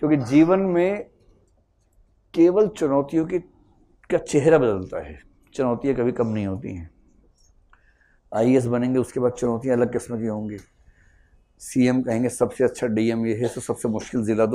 क्योंकि जीवन में केवल चुनौतियों की का चेहरा बदलता है चुनौतियाँ कभी कम नहीं होती हैं आई बनेंगे उसके बाद चुनौतियाँ अलग किस्म की होंगी सीएम कहेंगे सबसे अच्छा डीएम ये है तो सबसे मुश्किल ज़िला